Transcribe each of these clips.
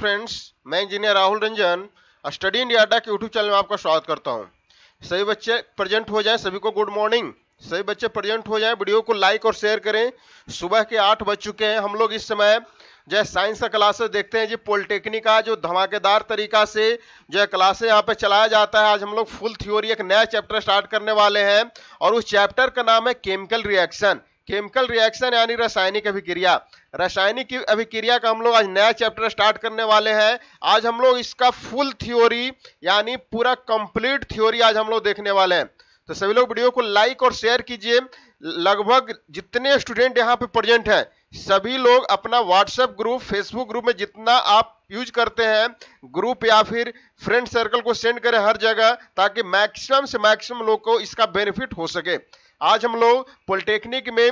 friends मैं engineer Rahul Ranjan study India Adda के YouTube channel में आपका स्वागत करता हूं सभी बच्चे प्रेजेंट हो जाए सभी को गुड मॉर्निंग सभी बच्चे प्रेजेंट हो जाए वीडियो को लाइक और शेयर करें सुबह के आठ बज चुके हैं हम लोग इस समय जो है साइंस का क्लासेस देखते हैं जी पॉलिटेक्निक का जो धमाकेदार तरीका से जो है क्लासेस यहाँ पे चलाया जाता है आज हम लोग फुल थ्योरी एक नया चैप्टर स्टार्ट करने वाले हैं और उस चैप्टर का नाम है केमिकल रिएक्शन केमिकल रिएक्शन यानी रासायनिक अभिक्रिया रासायनिक की अभिक्रिया का हम लोग आज नया चैप्टर स्टार्ट करने वाले हैं आज हम लोग इसका फुल थ्योरी यानी पूरा कंप्लीट थ्योरी आज हम लोग देखने वाले हैं तो सभी लोग वीडियो को लाइक और शेयर कीजिए लगभग जितने स्टूडेंट यहाँ पे प्रेजेंट हैं सभी लोग अपना व्हाट्सएप ग्रुप फेसबुक ग्रुप में जितना आप यूज करते हैं ग्रुप या फिर फ्रेंड सर्कल को सेंड करें हर जगह ताकि मैक्सिमम से मैक्सिमम लोग को इसका बेनिफिट हो सके आज हम लोग पॉलिटेक्निक में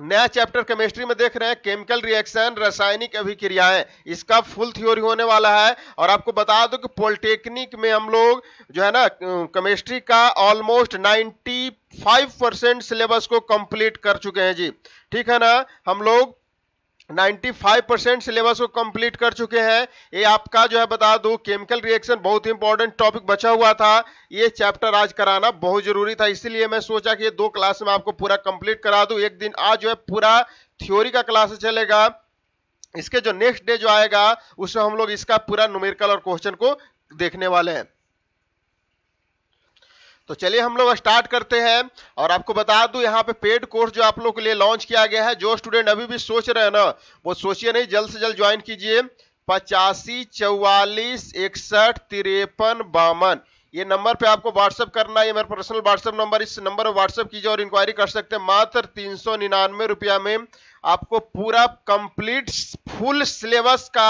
नया चैप्टर केमिस्ट्री में देख रहे हैं केमिकल रिएक्शन रासायनिक अभिक्रियाएं इसका फुल थ्योरी होने वाला है और आपको बता दो कि पॉलिटेक्निक में हम लोग जो है ना केमिस्ट्री का ऑलमोस्ट 95 परसेंट सिलेबस को कंप्लीट कर चुके हैं जी ठीक है ना हम लोग 95 परसेंट सिलेबस को कंप्लीट कर चुके हैं ये आपका जो है बता दू केमिकल रिएक्शन बहुत इंपॉर्टेंट टॉपिक बचा हुआ था ये चैप्टर आज कराना बहुत जरूरी था इसीलिए मैं सोचा कि ये दो क्लास में आपको पूरा कंप्लीट करा दू एक दिन आज जो है पूरा थ्योरी का क्लास चलेगा इसके जो नेक्स्ट डे जो आएगा उसमें हम लोग इसका पूरा न्यूमेरिकल और क्वेश्चन को देखने वाले हैं तो चलिए हम लोग स्टार्ट करते हैं और आपको बता दूं यहाँ पे पेड कोर्स जो आप लोग के लिए लॉन्च किया गया है जो स्टूडेंट अभी भी सोच रहे हैं ना वो सोचिए नहीं जल्द से जल्द ज्वाइन कीजिए पचासी चौवालीस इकसठ तिरपन बावन ये नंबर पे आपको व्हाट्सअप करना है मेरा पर्सनल व्हाट्सअप नंबर इस नंबर पर व्हाट्सअप कीजिए और इंक्वायरी कर सकते हैं मात्र तीन सौ निन्यानवे रुपया में आपको पूरा कंप्लीट फुल सिलेबस का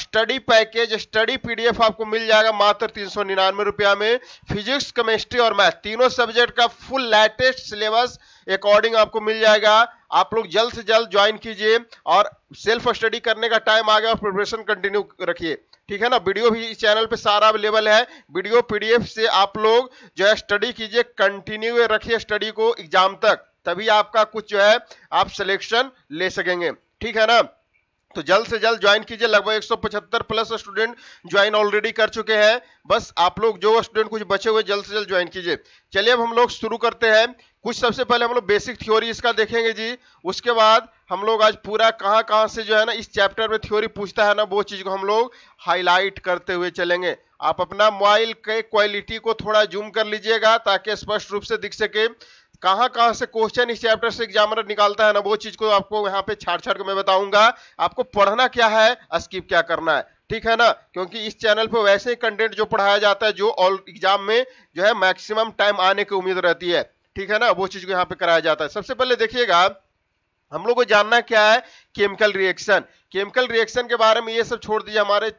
स्टडी पैकेज स्टडी पीडीएफ आपको मिल जाएगा मात्र तीन सौ निन्यानवे रुपया में फिजिक्स केमिस्ट्री और मैथ तीनों सब्जेक्ट का फुल लेटेस्ट सिलेबस अकॉर्डिंग आपको मिल जाएगा आप लोग जल्द से जल्द ज्वाइन कीजिए और सेल्फ स्टडी करने का टाइम आ गया और प्रिपरेशन कंटिन्यू रखिए ठीक है ना वीडियो भी इस चैनल पे सारा अवेलेबल है वीडियो पीडीएफ से आप लोग जो है स्टडी कीजिए कंटिन्यू रखिए स्टडी को एग्जाम तक तभी आपका कुछ जो है आप सिलेक्शन ले सकेंगे ठीक है ना तो जल्द से जल्द ज्वाइन कीजिए लगभग 175 प्लस स्टूडेंट ज्वाइन ऑलरेडी कर चुके हैं बस आप लोग जो स्टूडेंट कुछ बचे हुए जल्द से जल्द ज्वाइन कीजिए चलिए अब हम लोग शुरू करते हैं कुछ सबसे पहले हम लोग बेसिक थ्योरी इसका देखेंगे जी उसके बाद हम लोग आज पूरा कहाँ कहाँ से जो है ना इस चैप्टर में थ्योरी पूछता है ना वो चीज़ को हम लोग हाईलाइट करते हुए चलेंगे आप अपना मोबाइल के क्वालिटी को थोड़ा जूम कर लीजिएगा ताकि स्पष्ट रूप से दिख सके कहां कहां से क्वेश्चन इस चैप्टर से एग्जामिनर निकालता है ना वो चीज को आपको यहाँ पे छाट छाट के मैं बताऊंगा आपको पढ़ना क्या है स्किप क्या करना है ठीक है ना क्योंकि इस चैनल पे वैसे ही कंटेंट जो पढ़ाया जाता है जो ऑल एग्जाम में जो है मैक्सिमम टाइम आने की उम्मीद रहती है ठीक है ना वो चीज को यहाँ पे कराया जाता है सबसे पहले देखिएगा हम लोग को जानना क्या है केमिकल रिएक्शन केमिकल रिएक्शन के बारे में ये सब छोड़ दीजिए हमारे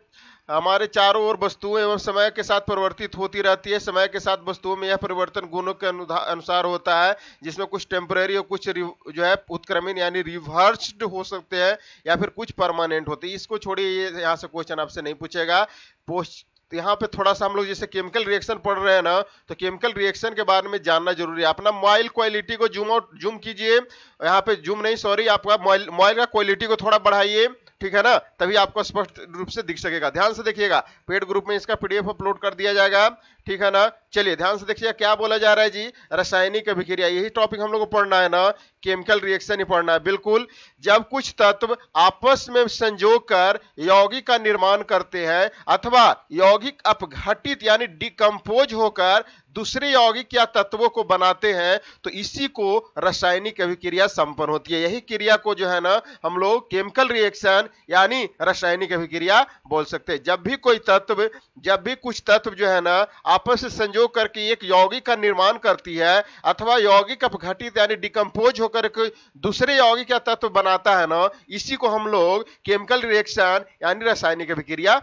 हमारे चारों ओर वस्तुओं एवं समय के साथ परिवर्तित होती रहती है समय के साथ वस्तुओं में यह परिवर्तन गुणों के अनुसार होता है जिसमें कुछ टेम्परेरी और कुछ जो है उत्क्रमित यानी रिवर्स्ड हो सकते हैं या फिर कुछ परमानेंट होते हैं इसको छोड़िए ये यहाँ से क्वेश्चन आपसे नहीं पूछेगा पोस्ट तो यहाँ पे थोड़ा सा हम लोग जैसे केमिकल रिएक्शन पढ़ रहे हैं ना तो केमिकल रिएक्शन के बारे में जानना जरूरी है अपना मोबाइल क्वालिटी को जूम आउट जूम कीजिए यहाँ पे जूम नहीं सॉरी आपका मोबाइल का क्वालिटी को थोड़ा बढ़ाइए ठीक है ना तभी आपको स्पष्ट रूप से दिख सकेगा ध्यान से देखिएगा पेड ग्रुप में इसका पीडीएफ अपलोड कर दिया जाएगा ठीक है ना चलिए ध्यान से देखिएगा क्या बोला जा रहा है जी रासायनिक अभिक्रिया यही टॉपिक हम लोग को पढ़ना है ना केमिकल रिएक्शन ही पढ़ना है बिल्कुल जब कुछ तत्व आपस में संजोग कर यौगिक का निर्माण करते हैं अथवा यौगिक अपघटित यानी डिकम्पोज होकर दूसरे यौगिक या तत्वों को बनाते हैं तो इसी को रासायनिक अभिक्रिया संपन्न होती है यही क्रिया को जो है ना हम लोग केमिकल रिएक्शन यानी रासायनिक अभिक्रिया बोल सकते हैं जब भी कोई तत्व जब भी कुछ तत्व जो है ना आपस से संजोग करके एक यौगिक का निर्माण करती है अथवा यौगिक अपघटित यानी डिकम्पोज होकर दूसरे यौगिक या तत्व बनाता है ना इसी को हम लोग केमिकल रिएक्शन यानी रासायनिक अभिक्रिया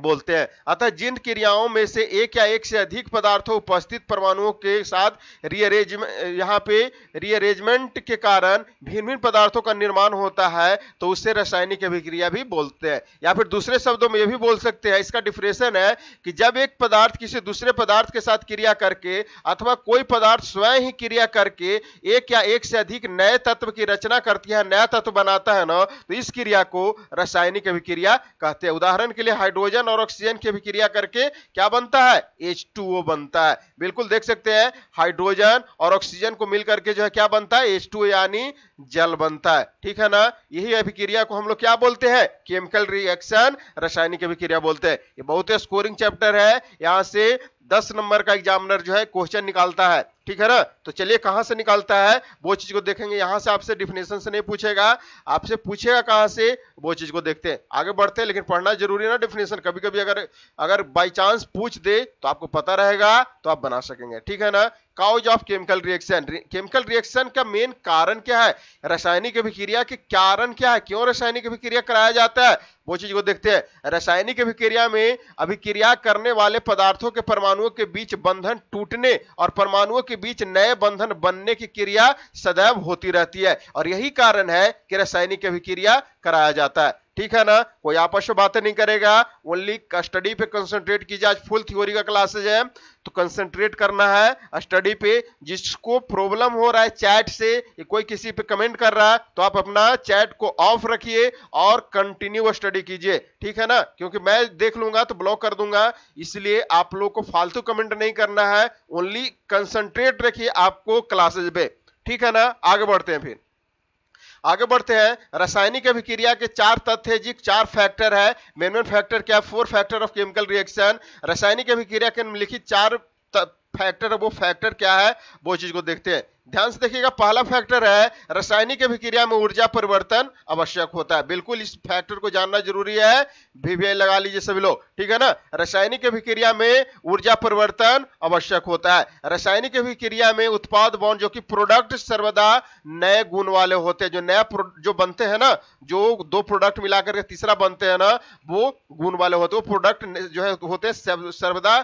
बोलते हैं अतः जिन क्रियाओं में से एक या एक से अधिक पदार्थों उपस्थित परमाणुओं के साथ रीअरेंजमेंट यहाँ पे रीअरेंजमेंट के कारण भिन्न भिन्न पदार्थों का निर्माण होता है तो उससे रासायनिक अभिक्रिया भी बोलते हैं या फिर दूसरे शब्दों में यह भी बोल सकते हैं इसका डिफ्रेशन है कि जब एक पदार्थ किसी दूसरे पदार्थ के साथ क्रिया करके अथवा कोई पदार्थ स्वयं ही क्रिया करके एक या एक से अधिक नए तत्व की रचना करती है नया तत्व बनाता है ना तो इस क्रिया को रासायनिक अभिक्रिया कहते हैं उदाहरण के लिए हाइड्रोजन हाइड्रोजन और ऑक्सीजन की अभिक्रिया करके क्या बनता है एच बनता है बिल्कुल देख सकते हैं हाइड्रोजन और ऑक्सीजन को मिलकर के जो है क्या बनता है एच यानी जल बनता है ठीक है ना यही अभिक्रिया को हम लोग क्या बोलते हैं केमिकल रिएक्शन रासायनिक अभिक्रिया बोलते हैं ये बहुत ही स्कोरिंग चैप्टर है यहाँ से दस नंबर का एग्जामिनर जो है क्वेश्चन निकालता है ठीक है ना तो चलिए कहां से निकालता है वो चीज को देखेंगे यहां से आपसे डिफिनेशन से नहीं पूछेगा आपसे पूछेगा कहां से वो चीज को देखते हैं आगे बढ़ते हैं लेकिन पढ़ना जरूरी है ना डिफिनेशन कभी कभी अगर अगर बाई चांस पूछ दे तो आपको पता रहेगा तो आप बना सकेंगे ठीक है ना cause of chemical reaction chemical reaction का मेन कारण क्या है रासायनिक अभिक्रिया के कारण क्या है क्यों रासायनिक अभिक्रिया कराया जाता है वो चीज को देखते हैं रासायनिक अभिक्रिया में अभिक्रिया करने वाले पदार्थों के परमाणुओं के बीच बंधन टूटने और परमाणुओं के बीच नए बंधन बनने की क्रिया सदैव होती रहती है और यही कारण है कि रासायनिक अभिक्रिया कराया जाता है ठीक है ना कोई आपस में बातें नहीं करेगा ओनली स्टडी पे कंसंट्रेट कीजिए आज फुल थ्योरी का क्लासेज है तो कंसंट्रेट करना है स्टडी पे जिसको प्रॉब्लम हो रहा है चैट से कोई किसी पे कमेंट कर रहा है तो आप अपना चैट को ऑफ रखिए और कंटिन्यू स्टडी कीजिए ठीक है ना क्योंकि मैं देख लूंगा तो ब्लॉक कर दूंगा इसलिए आप लोग को फालतू कमेंट नहीं करना है ओनली कंसंट्रेट रखिए आपको क्लासेज पे ठीक है ना आगे बढ़ते हैं फिर आगे बढ़ते हैं रासायनिक अभिक्रिया के चार तथ्य जी चार फैक्टर है मेन मेन फैक्टर क्या four factor of chemical reaction रासायनिक अभिक्रिया के निम्नलिखित चार फैक्टर वो फैक्टर क्या है वो चीज को देखते हैं ध्यान से देखिएगा पहला फैक्टर है रासायनिक अभिक्रिया में ऊर्जा परिवर्तन आवश्यक होता है बिल्कुल इस फैक्टर को जानना जरूरी है वीवीआई लगा लीजिए सभी लोग ठीक है ना रासायनिक अभिक्रिया में ऊर्जा परिवर्तन आवश्यक होता है रासायनिक अभिक्रिया में उत्पाद बॉन्ड जो कि प्रोडक्ट सर्वदा नए गुण वाले होते हैं जो नया जो बनते हैं ना जो दो प्रोडक्ट मिलाकर के तीसरा बनते हैं ना वो गुण वाले होते हैं वो प्रोडक्ट जो है होते हैं सर्वदा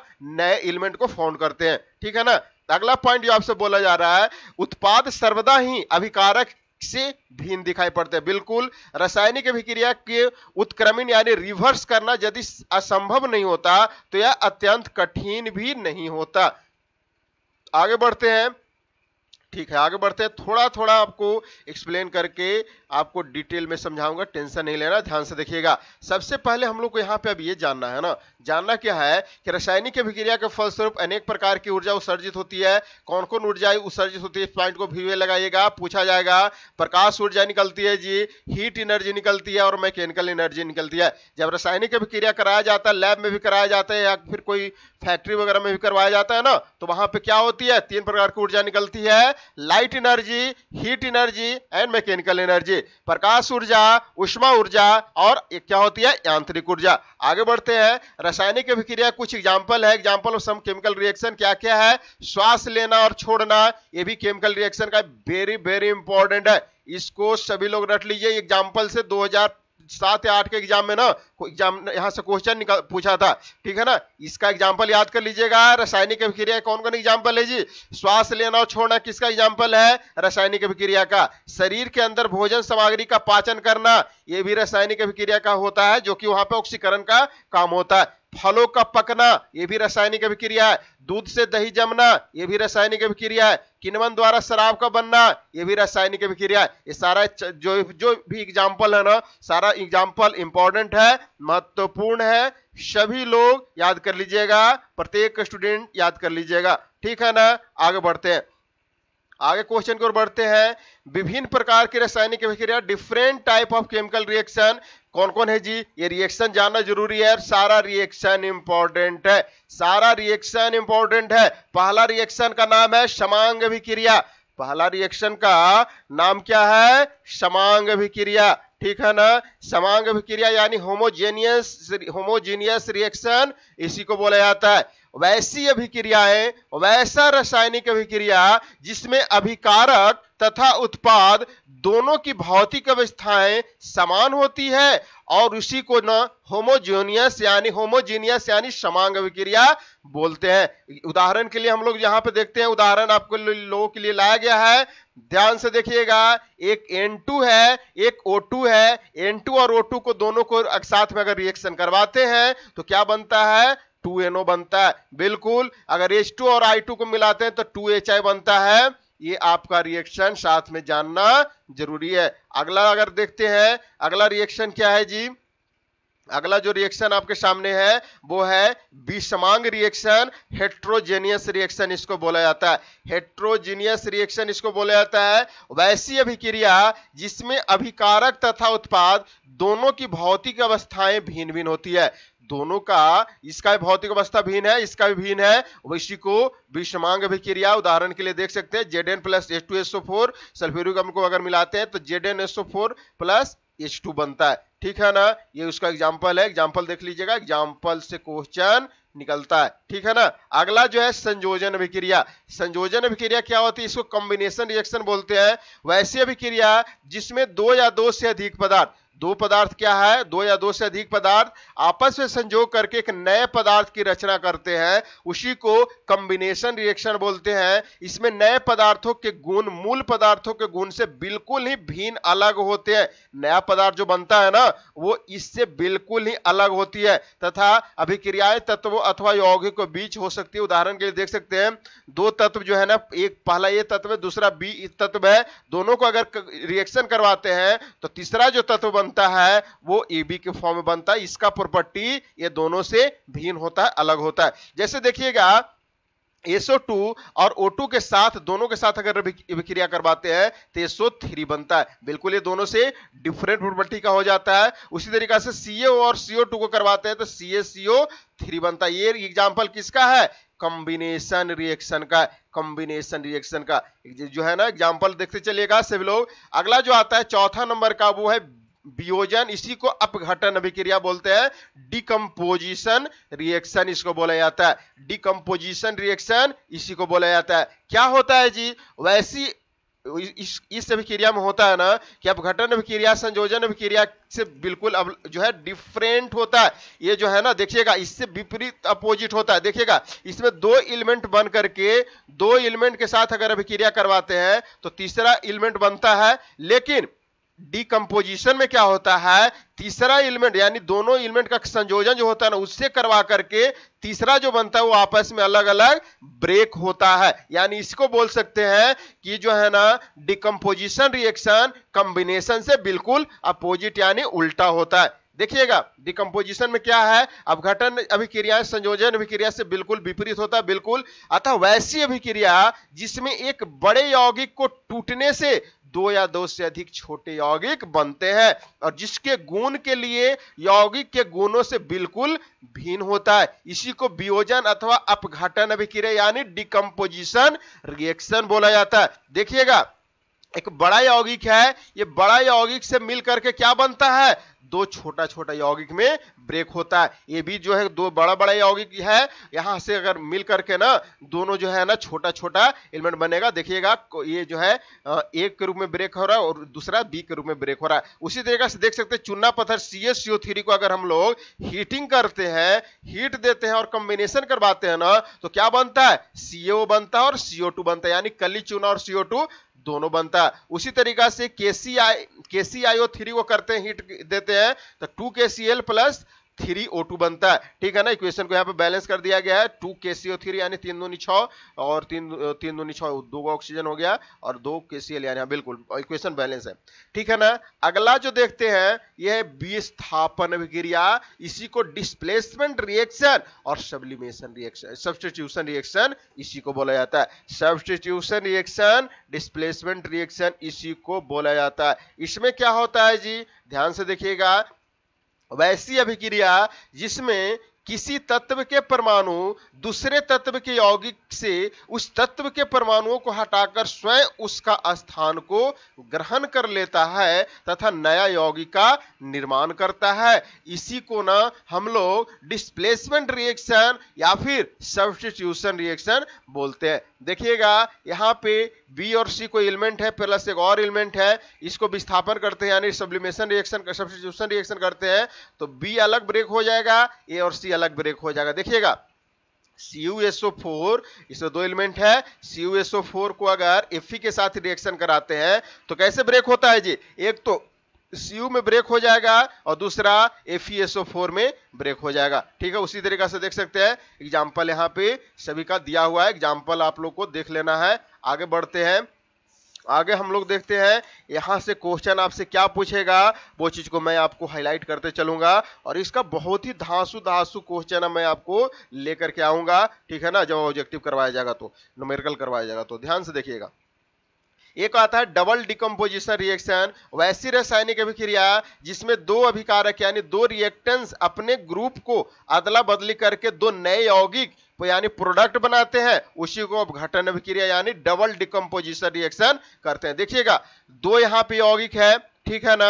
नए एलिमेंट को फाउंड करते हैं ठीक है ना अगला पॉइंट जो आपसे बोला जा रहा है उत्पाद सर्वदा ही अभिकारक से भिन्न दिखाई पड़ते हैं बिल्कुल रासायनिक अभिक्रिया के उत्क्रमण यानी रिवर्स करना यदि असंभव नहीं होता तो यह अत्यंत कठिन भी नहीं होता आगे बढ़ते हैं ठीक है आगे बढ़ते हैं थोड़ा थोड़ा आपको एक्सप्लेन करके आपको डिटेल में समझाऊंगा टेंशन नहीं लेना ध्यान से देखिएगा सबसे पहले हम लोग को यहाँ पे अब ये जानना है ना जानना क्या है कि रासायनिक अभिक्रिया के फलस्वरूप अनेक प्रकार की ऊर्जा उत्सर्जित होती है कौन कौन ऊर्जा उत्सर्जित होती है प्लांट को भीवे लगाइएगा पूछा जाएगा प्रकाश ऊर्जा निकलती है जी हीट एनर्जी निकलती है और मैकेनिकल एनर्जी निकलती है जब रासायनिक अभिक्रिया कराया जाता है लैब में भी कराया जाता है या फिर कोई फैक्ट्री वगैरह में भी करवाया जाता है ना तो वहां पे क्या होती है तीन प्रकार की ऊर्जा निकलती है light energy heat energy and mechanical energy प्रकाश ऊर्जा उष्मा ऊर्जा और एक क्या होती है यांत्रिक ऊर्जा आगे बढ़ते हैं रासायनिक अभिक्रिया कुछ एग्जाम्पल है example of some chemical reaction क्या क्या है श्वास लेना और छोड़ना ये भी केमिकल रिएक्शन का वेरी वेरी इंपॉर्टेंट है इसको सभी लोग रट लीजिए एग्जाम्पल से 2000 सात या आठ के एग्जाम में ना एग्जाम यहाँ से क्वेश्चन निकाल पूछा था ठीक है ना इसका एग्जाम्पल याद कर लीजिएगा रासायनिक अभिक्रिया कौन कौन एग्जाम्पल है जी श्वास लेना और छोड़ना किसका एग्जाम्पल है रासायनिक अभिक्रिया का शरीर के अंदर भोजन सामग्री का पाचन करना ये भी रासायनिक अभिक्रिया का होता है जो कि वहां पर ऑक्सीकरण का काम होता है फलों का पकना यह भी रासायनिक अभिक्रिया है दूध से दही जमना यह भी रासायनिक अभिक्रिया है किनवन द्वारा शराब का बनना यह भी रासायनिक अभिक्रिया है ये सारा जो जो भी एग्जाम्पल है ना सारा एग्जाम्पल इंपॉर्टेंट है महत्वपूर्ण है सभी लोग याद कर लीजिएगा प्रत्येक स्टूडेंट याद कर लीजिएगा ठीक है ना आगे बढ़ते हैं आगे क्वेश्चन की ओर बढ़ते हैं विभिन्न प्रकार की रासायनिक अभिक्रिया different type of chemical reaction कौन कौन है जी ये रिएक्शन जानना जरूरी है सारा रिएक्शन इंपॉर्टेंट है सारा रिएक्शन इंपॉर्टेंट है पहला रिएक्शन का नाम है समांग अभिक्रिया पहला रिएक्शन का नाम क्या है समांग अभिक्रिया ठीक है ना समांग अभिक्रिया यानी होमोजेनियस होमोजेनियस रिएक्शन इसी को बोला जाता है वैसी अभिक्रियाएं वैसा रासायनिक अभिक्रिया जिसमें अभिकारक तथा उत्पाद दोनों की भौतिक अवस्थाएं समान होती है और उसी को ना होमोजोनियस यानी होमोजीनियस यानी समांग विक्रिया बोलते हैं उदाहरण के लिए हम लोग यहां पे देखते हैं उदाहरण आपको लोगों के लिए लाया गया है ध्यान से देखिएगा एक N2 है एक O2 है N2 और O2 को दोनों को एक साथ में अगर रिएक्शन करवाते हैं तो क्या बनता है 2NO बनता है बिल्कुल अगर H2 और I2 को मिलाते हैं तो 2HI बनता है ये आपका रिएक्शन साथ में जानना जरूरी है अगला अगर देखते हैं अगला रिएक्शन क्या है जी अगला जो रिएक्शन आपके सामने है वो है विषमांग रिएक्शन हेट्रोजेनियस रिएक्शन इसको बोला जाता है हेट्रोजेनियस रिएक्शन इसको बोला जाता है वैसी अभिक्रिया जिसमें अभिकारक तथा उत्पाद दोनों की भौतिक अवस्थाएं भिन्न भिन्न होती है दोनों का इसका भी भौतिक अवस्था भिन्न है इसका भी भिन्न है वैसी को विषमांग अभिक्रिया उदाहरण के लिए देख सकते हैं Z N plus H two SO four sulphuric अम्ल को अगर मिलाते हैं तो Z N SO four plus H two बनता है ठीक है ना ये उसका एग्जाम्पल है एग्जाम्पल देख लीजिएगा एग्जाम्पल से क्वेश्चन निकलता है ठीक है ना अगला जो है संयोजन अभिक्रिया संयोजन अभिक्रिया क्या होती है इसको कॉम्बिनेशन रिएक्शन बोलते हैं वैसी अभिक्रिया जिसमें दो या दो से अधिक पदार्थ दो पदार्थ क्या है दो या दो से अधिक पदार्थ आपस में संजोग करके एक नए पदार्थ की रचना करते हैं उसी को कॉम्बिनेशन रिएक्शन बोलते हैं इसमें नए पदार्थों के गुण मूल पदार्थों के गुण से बिल्कुल ही भिन्न अलग होते हैं नया पदार्थ जो बनता है ना वो इससे बिल्कुल ही अलग होती है तथा अभिक्रियाएं तत्व अथवा यौगिक के बीच हो सकती है उदाहरण के लिए देख सकते हैं दो तत्व जो है ना एक पहला ये तत्व है दूसरा बी तत्व है दोनों को अगर रिएक्शन करवाते हैं तो तीसरा जो तत्व बन बनता है वो ए बी के फॉर्म में बनता है इसका प्रॉपर्टी ये दोनों से भिन्न होता है अलग होता है जैसे देखिएगा SO2 और O2 के साथ दोनों के साथ अगर विक्रिया करवाते हैं तो SO3 बनता है बिल्कुल ये दोनों से डिफरेंट प्रॉपर्टी का हो जाता है उसी तरीके से CaO और CO2 को करवाते हैं तो CaCO3 बनता है ये एग्जांपल किसका है कॉम्बिनेशन रिएक्शन का कॉम्बिनेशन रिएक्शन का जो है ना एग्जांपल देखते चलिएगा सभी लोग अगला जो आता है चौथा नंबर का वो है वियोजन इसी को अपघटन अभिक्रिया बोलते हैं डिकम्पोजिशन रिएक्शन इसको बोला जाता है डिकम्पोजिशन रिएक्शन इसी को बोला जाता है क्या होता है जी वैसी इस इस अभिक्रिया में होता है ना कि अपघटन अभिक्रिया संयोजन अभिक्रिया से बिल्कुल अब जो है डिफरेंट होता है ये जो है ना देखिएगा इससे विपरीत अपोजिट होता है देखिएगा इसमें दो एलिमेंट बन करके दो एलिमेंट के साथ अगर अभिक्रिया करवाते हैं तो तीसरा एलिमेंट बनता है लेकिन डिकम्पोजिशन में क्या होता है तीसरा एलिमेंट यानी दोनों एलिमेंट का संयोजन जो होता है ना उससे करवा करके तीसरा जो बनता है वो आपस में अलग अलग ब्रेक होता है यानी इसको बोल सकते हैं कि जो है ना डिकम्पोजिशन रिएक्शन कंबिनेशन से बिल्कुल अपोजिट यानी उल्टा होता है देखिएगा डिकम्पोजिशन में क्या है अवघटन अभिक्रिया संयोजन अभिक्रिया से बिल्कुल विपरीत होता है बिल्कुल अतः वैसी अभिक्रिया जिसमें एक बड़े यौगिक को टूटने से दो या दो से अधिक छोटे यौगिक बनते हैं और जिसके गुण के लिए यौगिक के गुणों से बिल्कुल भिन्न होता है इसी को वियोजन अथवा अपघटन अभिक्रिया यानी डिकम्पोजिशन रिएक्शन बोला जाता है देखिएगा एक बड़ा यौगिक है ये बड़ा यौगिक से मिल करके क्या बनता है दो छोटा छोटा यौगिक में ब्रेक होता है ये भी जो है दो बड़ा बड़ा यौगिक है यहां से अगर मिल करके ना दोनों जो है ना छोटा छोटा एलिमेंट बनेगा देखिएगा ये जो है एक के रूप में ब्रेक हो रहा है और दूसरा बी के रूप में ब्रेक हो रहा है उसी तरीके से देख सकते हैं चूना पत्थर सी एस थ्री को अगर हम लोग हीटिंग करते हैं हीट देते हैं और कॉम्बिनेशन करवाते हैं ना तो क्या बनता है सीओ बनता है और सीओ बनता है यानी कली चूना और सीओ दोनों बनता है उसी तरीका से के सी आई के सी आई ओ थ्री को करते हैं हिट देते हैं तो two K C L plus three O two बनता है ठीक है ना इक्वेशन को यहाँ पे बैलेंस कर दिया गया है to K C O three यानी तीन दूनी छः और तीन तीन दूनी छः दो ऑक्सीजन हो गया और दो के सी एल यानी हाँ, बिल्कुल इक्वेशन बैलेंस है ठीक है ना अगला जो देखते हैं यह है विस्थापन अभिक्रिया इसी को डिस्प्लेसमेंट रिएक्शन और सब्लिमेशन रिएक्शन सब्सटीट्यूशन रिएक्शन इसी को बोला जाता है सब्सटीट्यूशन रिएक्शन डिस्प्लेसमेंट रिएक्शन इसी को बोला जाता है इसमें क्या होता है जी ध्यान से देखिएगा वैसी अभिक्रिया जिसमें किसी तत्व के परमाणु दूसरे तत्व के यौगिक से उस तत्व के परमाणुओं को हटाकर स्वयं उसका स्थान को ग्रहण कर लेता है तथा नया यौगिक का निर्माण करता है इसी को ना हम लोग डिस्प्लेसमेंट रिएक्शन या फिर सब्सटीट्यूशन रिएक्शन बोलते हैं देखिएगा यहाँ पे बी और सी कोई एलिमेंट है प्लस एक और एलिमेंट है इसको विस्थापन करते हैं यानी सब्लिमेशन रिएक्शन सब्सटीट्यूशन रिएक्शन करते हैं तो बी अलग ब्रेक हो जाएगा ए और सी अलग ब्रेक हो जाएगा देखिएगा CuSO4 इसमें दो एलिमेंट है CuSO4 को अगर Fe के साथ रिएक्शन कराते हैं तो कैसे ब्रेक होता है जी एक तो Cu में ब्रेक हो जाएगा और दूसरा FeSO4 में ब्रेक हो जाएगा ठीक है उसी तरीका से देख सकते हैं एग्जाम्पल यहाँ पे सभी का दिया हुआ है एग्जाम्पल आप लोग को देख लेना है आगे बढ़ते हैं आगे हम लोग देखते हैं यहाँ से क्वेश्चन आपसे क्या पूछेगा वो चीज़ को मैं आपको हाईलाइट करते चलूंगा और इसका बहुत ही धांसू धांसू क्वेश्चन मैं आपको लेकर के आऊंगा ठीक है ना जब ऑब्जेक्टिव करवाया जाएगा तो नोमेरिकल करवाया जाएगा तो ध्यान से देखिएगा एक आता है डबल डिकम्पोजिशन रिएक्शन वैसी रासायनिक अभिक्रिया जिसमें दो अभिकारक यानी दो रिएक्टेंस अपने ग्रुप को अदला बदली करके दो नए यौगिक यानी प्रोडक्ट बनाते हैं उसी को अपघटन अभिक्रिया यानी डबल डिकम्पोजिशन रिएक्शन करते हैं देखिएगा दो यहाँ पे यौगिक है ठीक है ना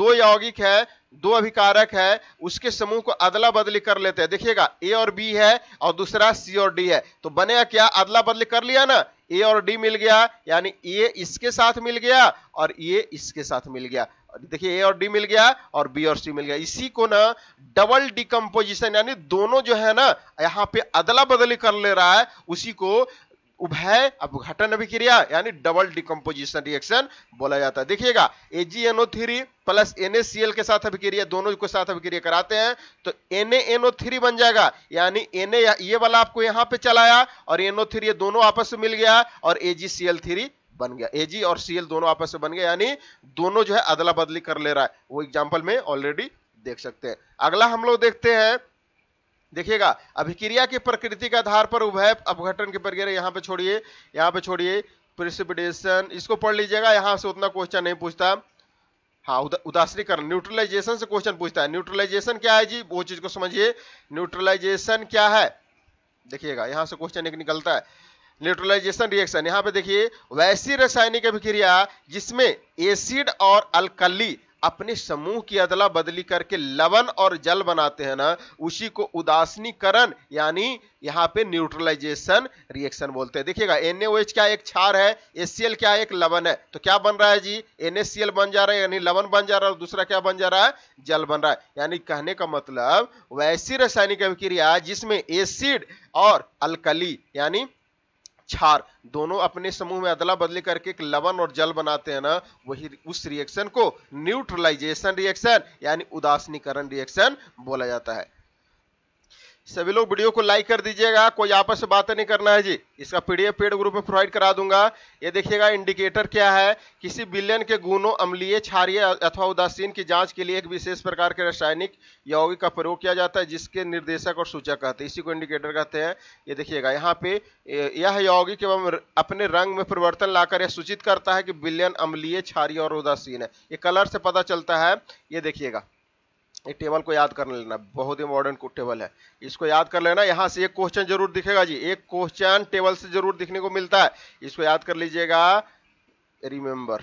दो यौगिक है दो अभिकारक है उसके समूह को अदला बदली कर लेते हैं देखिएगा ए और बी है और दूसरा सी और डी है तो बनेगा क्या अदला बदली कर लिया ना ए और डी मिल गया यानी ए इसके साथ मिल गया और ये इसके साथ मिल गया देखिए ए और डी मिल गया और बी और सी मिल गया इसी को ना डबल डिकम्पोजिशन यानी दोनों जो है ना यहाँ पे अदला बदली कर ले रहा है उसी को उभय अपघटन अभिक्रिया यानी डबल डिकम्पोजिशन रिएक्शन बोला जाता है देखिएगा एजीएनओ थ्री प्लस एनएसीएल के साथ अभिक्रिया दोनों के साथ अभिक्रिया कराते हैं तो एनएनओ थ्री बन जाएगा यानी एन ये वाला आपको यहाँ पे चलाया और एनओ थ्री ये दोनों आपस में मिल गया और एजीसीएल थ्री बन गया एजी और सीएल दोनों आपस में बन गया यानी दोनों जो है अदला बदली कर ले रहा है वो एग्जाम्पल में ऑलरेडी देख सकते हैं अगला हम लोग देखते हैं देखिएगा अभिक्रिया की प्रकृति के आधार पर उभय अपघटन की प्रक्रिया यहाँ पे छोड़िए यहाँ पे छोड़िए प्रिसिपिटेशन इसको पढ़ लीजिएगा यहाँ से उतना क्वेश्चन नहीं पूछता हाँ उदासीकरण न्यूट्रलाइजेशन से क्वेश्चन पूछता है न्यूट्रलाइजेशन क्या है जी वो चीज को समझिए न्यूट्रलाइजेशन क्या है देखिएगा यहाँ से क्वेश्चन एक निकलता है न्यूट्रलाइजेशन रिएक्शन यहाँ पे देखिए वैसी रासायनिक अभिक्रिया जिसमें एसिड और अल्कली अपने समूह की अदला बदली करके लवन और जल बनाते हैं ना उसी को उदासनीकरण यानी यहाँ पे न्यूट्रलाइजेशन रिएक्शन बोलते हैं देखिएगा एन क्या एक क्षार है एस क्या एक लवन है तो क्या बन रहा है जी एन बन जा रहा है यानी लवन बन जा रहा है और दूसरा क्या बन जा रहा है जल बन रहा है यानी कहने का मतलब वैसी रासायनिक अभिक्रिया जिसमें एसिड और अलकली यानी क्षार दोनों अपने समूह में अदला बदली करके एक लवन और जल बनाते हैं ना वही उस रिएक्शन को न्यूट्रलाइजेशन रिएक्शन यानी उदासनीकरण रिएक्शन बोला जाता है सभी लोग वीडियो को लाइक कर दीजिएगा कोई आपस से बातें नहीं करना है जी इसका पीडीएफ पेड ग्रुप में प्रोवाइड करा दूंगा ये देखिएगा इंडिकेटर क्या है किसी बिलियन के गुणों अम्लीय क्षारिय अथवा उदासीन की जांच के लिए एक विशेष प्रकार के रासायनिक यौगिक का प्रयोग किया जाता है जिसके निर्देशक और सूचक कहते हैं इसी को इंडिकेटर कहते हैं ये देखिएगा यहाँ पे यह यौगिक एवं अपने रंग में परिवर्तन लाकर यह सूचित करता है कि बिलियन अम्लीय क्षारिय और उदासीन है ये कलर से पता चलता है ये देखिएगा एक टेबल को याद कर लेना बहुत इंपॉर्टेंट टेबल है इसको याद कर लेना यहाँ से एक क्वेश्चन जरूर दिखेगा जी एक क्वेश्चन टेबल से जरूर दिखने को मिलता है इसको याद कर लीजिएगा रिमेंबर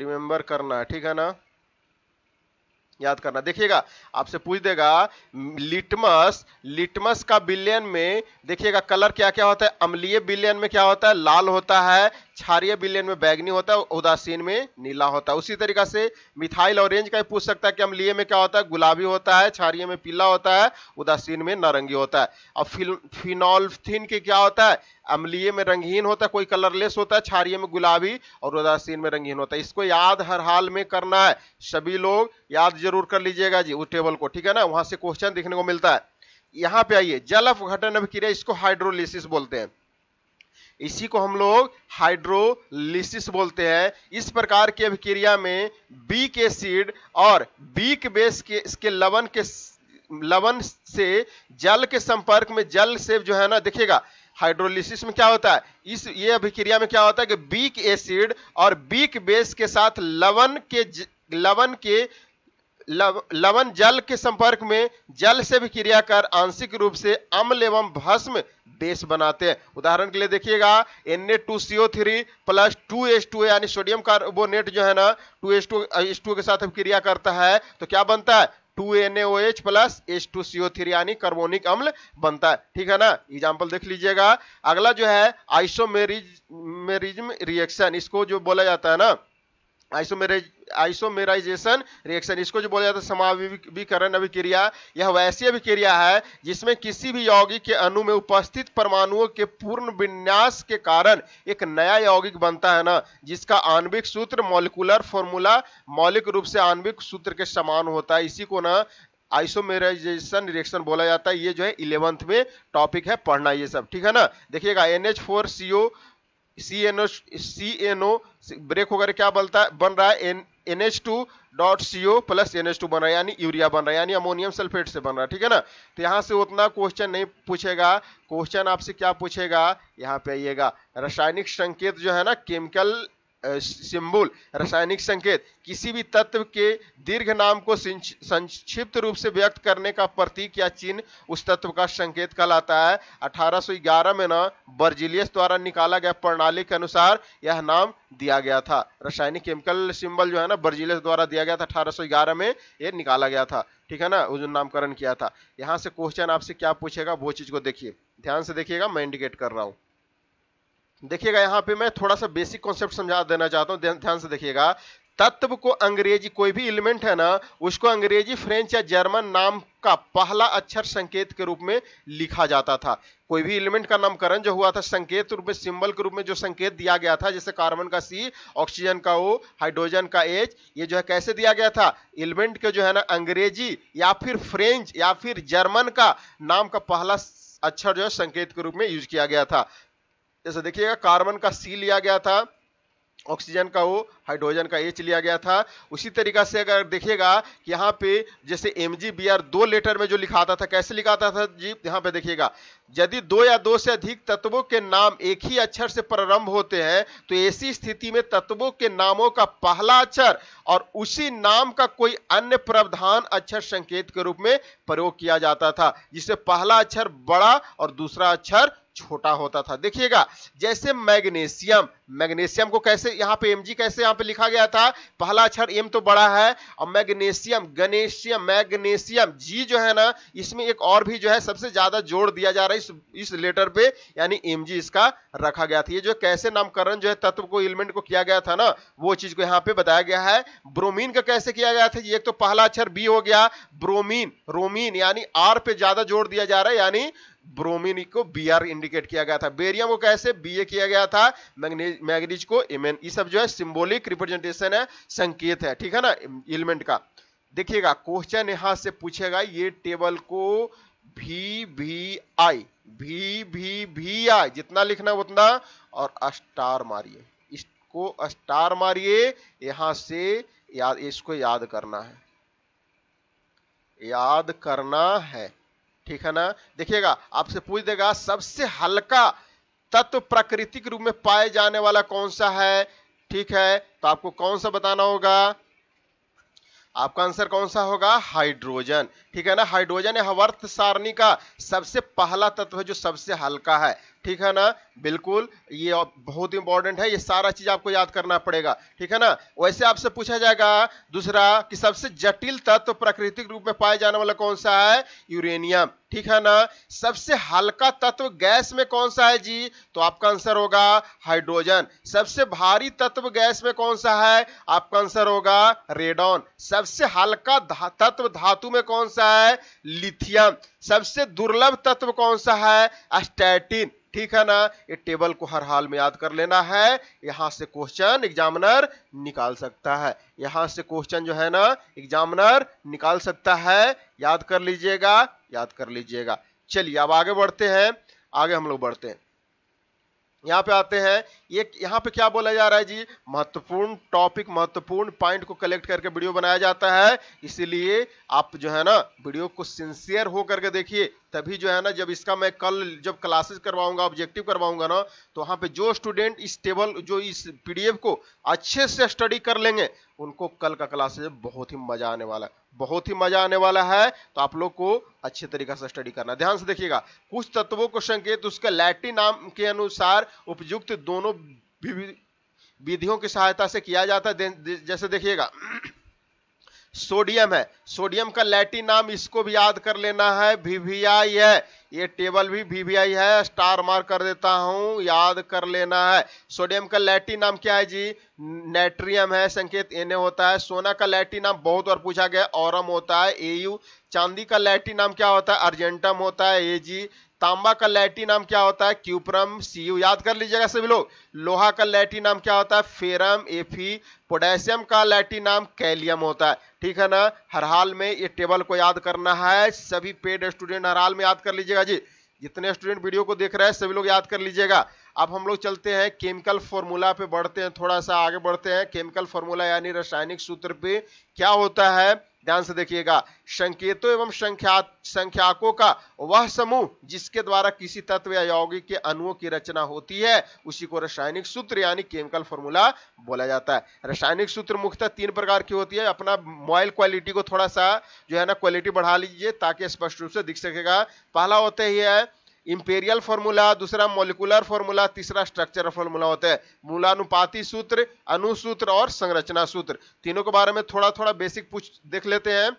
रिमेंबर करना ठीक है ना याद करना देखिएगा आपसे पूछ देगा लिटमस लिटमस का बिलियन में देखिएगा कलर क्या क्या होता है अम्लीय बिलियन में क्या होता है लाल होता है क्षारिय बिलियन में बैगनी होता है उदासीन में नीला होता है उसी तरीका से मिथाइल ऑरेंज का भी पूछ सकता है कि अम्लीय में क्या होता है गुलाबी होता है क्षारिय में पीला होता है उदासीन में नारंगी होता है और फिनोल्फिन के क्या होता है अम्लीय में रंगहीन होता है कोई कलरलेस होता है क्षारिय में गुलाबी और उदासीन में रंगीन होता है इसको याद हर हाल में करना है सभी लोग याद जरूर कर लीजिएगा जी उस टेबल को ठीक है ना वहां से क्वेश्चन देखने को मिलता है यहाँ पे आइए जल अपघटन अभिक्रिया इसको हाइड्रोलिसिस बोलते हैं इसी को हम लोग हाइड्रोलिसिस बोलते हैं इस प्रकार की अभिक्रिया में बीक एसिड और बीक बेस के इसके लवण के लवण से जल के संपर्क में जल से जो है ना देखिएगा हाइड्रोलिसिस में क्या होता है इस ये अभिक्रिया में क्या होता है कि बीक एसिड और बीक बेस के साथ लवण के ज, लवण के लव, लवण जल के संपर्क में जल से भी क्रिया कर आंशिक रूप से अम्ल एवं भस्म बेस बनाते हैं उदाहरण के लिए देखिएगा N A two CO three plus two S two यानी सोडियम कार्बोनेट जो है ना two S two S two के साथ अभिक्रिया क्रिया करता है तो क्या बनता है two N H plus H two CO three यानी कार्बोनिक अम्ल बनता है ठीक है ना एग्जाम्पल देख लीजिएगा अगला जो है आइसोमेरिज मेरिज्म रिएक्शन इसको जो बोला जाता है ना आइसोमेरिज आइसोमेराइजेशन रिएक्शन इसको जो बोला जाता है समाविकरण अभिक्रिया यह वैसी अभिक्रिया है जिसमें किसी भी यौगिक के अणु में उपस्थित परमाणुओं के पूर्ण विन्यास के कारण एक नया यौगिक बनता है ना जिसका आणविक सूत्र मॉलिकुलर फॉर्मूला मौलिक रूप से आणविक सूत्र के समान होता है इसी को ना आइसोमेराइजेशन रिएक्शन बोला जाता है ये जो है इलेवंथ में टॉपिक है पढ़ना ये सब ठीक है ना देखिएगा N H four C O C N O C N O break होकर क्या बनता है बन रहा है N N H two dot C O plus N H two बन रहा है यानी यूरिया बन रहा है यानी अमोनियम सल्फेट से बन रहा है ठीक है ना तो यहाँ से उतना क्वेश्चन नहीं पूछेगा क्वेश्चन आपसे क्या पूछेगा यहाँ पे आइएगा रासायनिक संकेत जो है ना केमिकल सिंबल रासायनिक संकेत किसी भी तत्व के दीर्घ नाम को संक्षिप्त रूप से व्यक्त करने का प्रतीक या चिन्ह उस तत्व का संकेत कहलाता है 1811 में ना बर्जिलियस द्वारा निकाला गया प्रणाली के अनुसार यह नाम दिया गया था रासायनिक केमिकल सिंबल जो है ना बर्जिलियस द्वारा दिया गया था 1811 में यह निकाला गया था ठीक है ना उस नामकरण किया था यहाँ से क्वेश्चन आपसे क्या पूछेगा वो चीज को देखिए ध्यान से देखिएगा मैं इंडिकेट कर रहा हूँ देखिएगा यहाँ पे मैं थोड़ा सा बेसिक कॉन्सेप्ट समझा देना चाहता हूँ ध्यान से देखिएगा तत्व को अंग्रेजी कोई भी एलिमेंट है ना उसको अंग्रेजी फ्रेंच या जर्मन नाम का पहला अक्षर संकेत के रूप में लिखा जाता था कोई भी एलिमेंट का नामकरण जो हुआ था संकेत रूप में सिंबल के रूप में जो संकेत दिया गया था जैसे कार्बन का सी ऑक्सीजन का ओ हाइड्रोजन का एच ये जो है कैसे दिया गया था एलिमेंट के जो है ना अंग्रेजी या फिर फ्रेंच या फिर जर्मन का नाम का पहला अक्षर जो है संकेत के रूप में यूज किया गया था जैसे देखिएगा कार्बन का सी लिया गया था ऑक्सीजन का वो हाइड्रोजन का एच लिया गया था उसी तरीका से अगर देखिएगा कि यहाँ पे जैसे एम जी बी आर दो लेटर में जो लिखाता था कैसे लिखाता था जी यहाँ पे देखिएगा यदि दो या दो से अधिक तत्वों के नाम एक ही अक्षर से प्रारंभ होते हैं तो ऐसी स्थिति में तत्वों के नामों का पहला अक्षर और उसी नाम का कोई अन्य प्रावधान अक्षर संकेत के रूप में प्रयोग किया जाता था जिसे पहला अक्षर बड़ा और दूसरा अक्षर छोटा होता था देखिएगा जैसे मैग्नेशियम मैग्नेशियम को कैसे यहाँ पे जी कैसे यहाँ पे लिखा गया था पहला अक्षर एम तो बड़ा है और मैग्नेशियम गणेशियम मैग्नेशियम जी जो है ना इसमें एक और भी जो है सबसे ज्यादा जोड़ दिया जा रहा है इस इस लेटर पे यानी एम जी इसका रखा गया था ये जो कैसे नामकरण जो है तत्व को एलिमेंट को किया गया था ना वो चीज को यहाँ पे बताया गया है ब्रोमीन का कैसे किया गया था एक तो पहला अक्षर बी हो गया ब्रोमीन रोमीन यानी आर पे ज्यादा जोड़ दिया जा रहा है यानी ब्रोमीन को बी इंडिकेट किया गया था बेरियम को कैसे बी किया गया था मैग्नीज को एम ये सब जो है सिंबोलिक रिप्रेजेंटेशन है संकेत है ठीक है ना एलिमेंट का देखिएगा क्वेश्चन यहां से पूछेगा ये टेबल को भी भी आई भी भी भी आई जितना लिखना उतना और स्टार मारिए इसको स्टार मारिए यहां से याद इसको याद करना है याद करना है ठीक है ना देखिएगा आपसे पूछ देगा सबसे हल्का तत्व प्राकृतिक रूप में पाए जाने वाला कौन सा है ठीक है तो आपको कौन सा बताना होगा आपका आंसर कौन सा होगा हाइड्रोजन ठीक है ना हाइड्रोजन है सारणी का सबसे पहला तत्व है जो सबसे हल्का है ठीक है ना बिल्कुल ये बहुत इंपॉर्टेंट है ये सारा चीज आपको याद करना पड़ेगा ठीक है ना वैसे आपसे पूछा जाएगा दूसरा कि सबसे जटिल तत्व प्राकृतिक रूप में पाया जाने वाला कौन सा है यूरेनियम ठीक है ना सबसे हल्का तत्व गैस में कौन सा है जी तो आपका आंसर होगा हाइड्रोजन सबसे भारी तत्व गैस में कौन सा है आपका आंसर होगा रेडॉन सबसे हल्का धा, तत्व धातु में कौन सा है लिथियम सबसे दुर्लभ तत्व कौन सा है अस्टैटिन ठीक है ना ये टेबल को हर हाल में याद कर लेना है यहां से क्वेश्चन एग्जामिनर निकाल सकता है यहां से क्वेश्चन जो है ना एग्जामिनर निकाल सकता है याद कर लीजिएगा याद कर लीजिएगा चलिए अब आगे बढ़ते हैं आगे हम लोग बढ़ते हैं यहाँ पे आते हैं ये यहाँ पे क्या बोला जा रहा है जी महत्वपूर्ण टॉपिक महत्वपूर्ण पॉइंट को कलेक्ट करके वीडियो बनाया जाता है इसीलिए आप जो है ना वीडियो को सिंसियर हो करके देखिए तभी जो है ना जब इसका मैं कल जब क्लासेस करवाऊंगा ऑब्जेक्टिव करवाऊंगा ना तो वहाँ पे जो स्टूडेंट इस टेबल जो इस पीडीएफ को अच्छे से स्टडी कर लेंगे उनको कल का क्लास बहुत ही मजा आने वाला है बहुत ही मजा आने वाला है तो आप लोग को अच्छे तरीके से स्टडी करना ध्यान से देखिएगा कुछ तत्वों को संकेत उसका लैटिन नाम के अनुसार उपयुक्त दोनों विधियों की सहायता से किया जाता है जैसे देखिएगा सोडियम है सोडियम का लैटिन नाम इसको भी याद कर लेना है वीवीआई है ये टेबल भी वीवीआई है स्टार मार कर देता हूं याद कर लेना है सोडियम का लैटिन नाम क्या है जी नेट्रियम है संकेत एन होता है सोना का लैटिन नाम बहुत बार पूछा गया औरम होता है एयू चांदी का लैटिन नाम क्या होता है अर्जेंटम होता है ए जी तांबा का लैटी नाम क्या होता है सी यू याद कर लीजिएगा सभी लोग लोहा का लैटी नाम क्या होता है फेरम एफी पोटेशियम का लैटी नाम कैलियम होता है ठीक है ना हर हाल में ये टेबल को याद करना है सभी पेड स्टूडेंट हर हाल में याद कर लीजिएगा जी जितने स्टूडेंट वीडियो को देख रहे हैं सभी लोग याद कर लीजिएगा अब हम लोग चलते हैं केमिकल फॉर्मूला पे बढ़ते हैं थोड़ा सा आगे बढ़ते हैं केमिकल फॉर्मूला यानी रासायनिक सूत्र पे क्या होता है ध्यान से देखिएगा संकेतों एवं संख्या संख्याकों का वह समूह जिसके द्वारा किसी तत्व या यौगिक के अणुओं की रचना होती है उसी को रासायनिक सूत्र यानी केमिकल फॉर्मूला बोला जाता है रासायनिक सूत्र मुख्यतः तीन प्रकार की होती है अपना मोबाइल क्वालिटी को थोड़ा सा जो है ना क्वालिटी बढ़ा लीजिए ताकि स्पष्ट रूप से दिख सकेगा पहला होता ही है इंपेरियल फॉर्मूला दूसरा मोलिकुलर फॉर्मूला तीसरा स्ट्रक्चर फॉर्मूला होता है मूलानुपाती सूत्र अनुसूत्र और संरचना सूत्र तीनों के बारे में थोड़ा थोड़ा बेसिक पूछ देख लेते हैं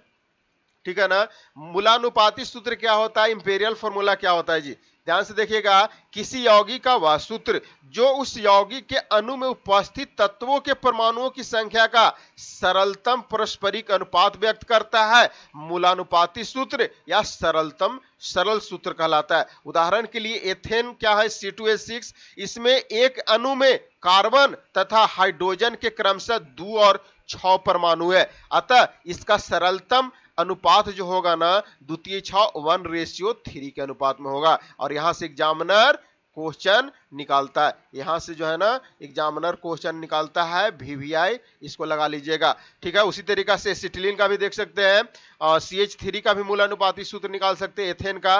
ठीक है ना मूलानुपाती सूत्र क्या होता है इंपेरियल फॉर्मूला क्या होता है जी ध्यान से देखिएगा किसी यौगिक का वह सूत्र जो उस यौगिक के अणु में उपस्थित तत्वों के परमाणुओं की संख्या का सरलतम पारस्परिक अनुपात व्यक्त करता है मूलानुपाती सूत्र या सरलतम सरल सूत्र कहलाता है उदाहरण के लिए एथेन क्या है सी टू एच सिक्स इसमें एक अणु में कार्बन तथा हाइड्रोजन के क्रमशः दो और छ परमाणु है अतः इसका सरलतम अनुपात जो होगा ना द्वितीय छ वन रेशियो थ्री के अनुपात में होगा और यहां से एग्जामिनर क्वेश्चन निकालता है यहां से जो है ना एग्जामिनर क्वेश्चन निकालता है वीवीआई इसको लगा लीजिएगा ठीक है उसी तरीका से सिटिलिन का भी देख सकते हैं और सी एच थ्री का भी मूल अनुपाती सूत्र निकाल सकते हैं एथेन का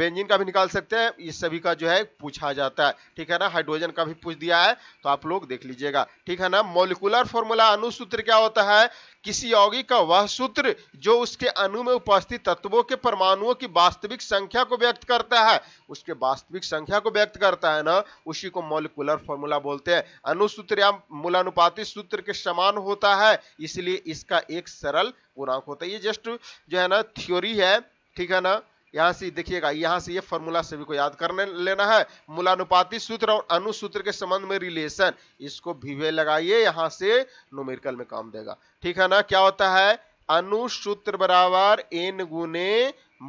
बेंजिन का भी निकाल सकते हैं ये सभी का जो है पूछा जाता है ठीक है ना हाइड्रोजन का भी पूछ दिया है तो आप लोग देख लीजिएगा ठीक है ना मोलिकुलर फॉर्मूला अनुसूत्र क्या होता है किसी यौगिक का वह सूत्र जो उसके अणु में उपस्थित तत्वों के परमाणुओं की वास्तविक संख्या को व्यक्त करता है उसके वास्तविक संख्या को व्यक्त करता है ना उसी को मोलिकुलर फॉर्मूला बोलते हैं अनुसूत्र या मूलानुपाति सूत्र के समान होता है इसलिए इसका एक सरल पूर्णांक होता है ये जस्ट जो है ना थ्योरी है ठीक है ना यहाँ से देखिएगा यहाँ से ये यह फॉर्मूला सभी को याद करने लेना है मूलानुपाति सूत्र और अनुसूत्र के संबंध में रिलेशन इसको भीवे लगाइए यहाँ से नोमेरिकल में काम देगा ठीक है ना क्या होता है अनुसूत्र बराबर एन गुने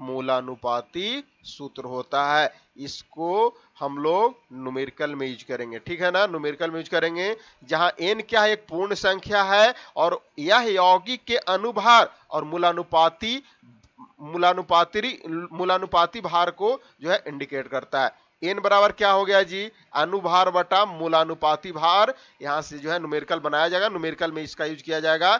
मूलानुपाति सूत्र होता है इसको हम लोग नुमेरिकल में यूज करेंगे ठीक है ना नुमेरिकल में यूज करेंगे जहां एन क्या है एक पूर्ण संख्या है और यह यौगिक के अनुभार और मूलानुपाति मूलानुपाति मूलानुपाति भार को जो है इंडिकेट करता है एन बराबर क्या हो गया जी अनुभार बटा मूलानुपाति भार यहां से जो है नुमेरिकल बनाया जाएगा नुमेरिकल में इसका यूज किया जाएगा